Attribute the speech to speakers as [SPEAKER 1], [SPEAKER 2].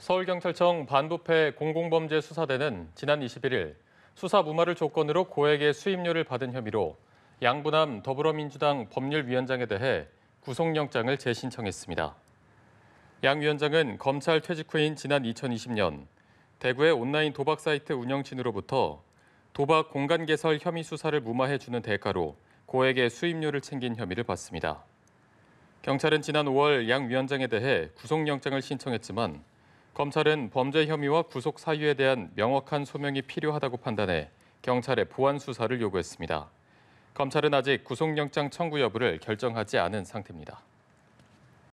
[SPEAKER 1] 서울경찰청 반부패 공공범죄 수사대는 지난 21일 수사 무마를 조건으로 고액의 수임료를 받은 혐의로 양부남 더불어민주당 법률위원장에 대해 구속영장을 재신청했습니다. 양 위원장은 검찰 퇴직 후인 지난 2020년 대구의 온라인 도박 사이트 운영진으로부터 도박 공간 개설 혐의 수사를 무마해 주는 대가로 고액의 수임료를 챙긴 혐의를 받습니다. 경찰은 지난 5월 양 위원장에 대해 구속영장을 신청했지만 검찰은 범죄 혐의와 구속 사유에 대한 명확한 소명이 필요하다고 판단해 경찰에 보완 수사를 요구했습니다. 검찰은 아직 구속영장 청구 여부를 결정하지 않은 상태입니다.